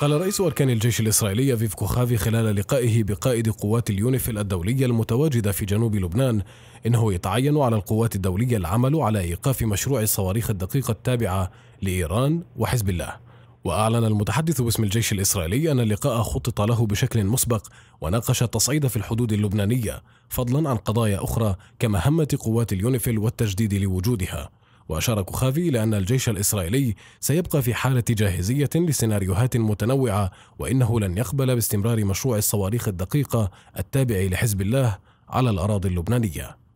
قال رئيس أركان الجيش الإسرائيلي فيف كوخافي خلال لقائه بقائد قوات اليونيفيل الدولية المتواجدة في جنوب لبنان إنه يتعين على القوات الدولية العمل على إيقاف مشروع الصواريخ الدقيقة التابعة لإيران وحزب الله وأعلن المتحدث باسم الجيش الإسرائيلي أن اللقاء خطط له بشكل مسبق وناقش التصعيد في الحدود اللبنانية فضلا عن قضايا أخرى كمهمة قوات اليونيفيل والتجديد لوجودها وأشار كوخافي إلى أن الجيش الإسرائيلي سيبقى في حالة جاهزية لسيناريوهات متنوعة وإنه لن يقبل باستمرار مشروع الصواريخ الدقيقة التابع لحزب الله على الأراضي اللبنانية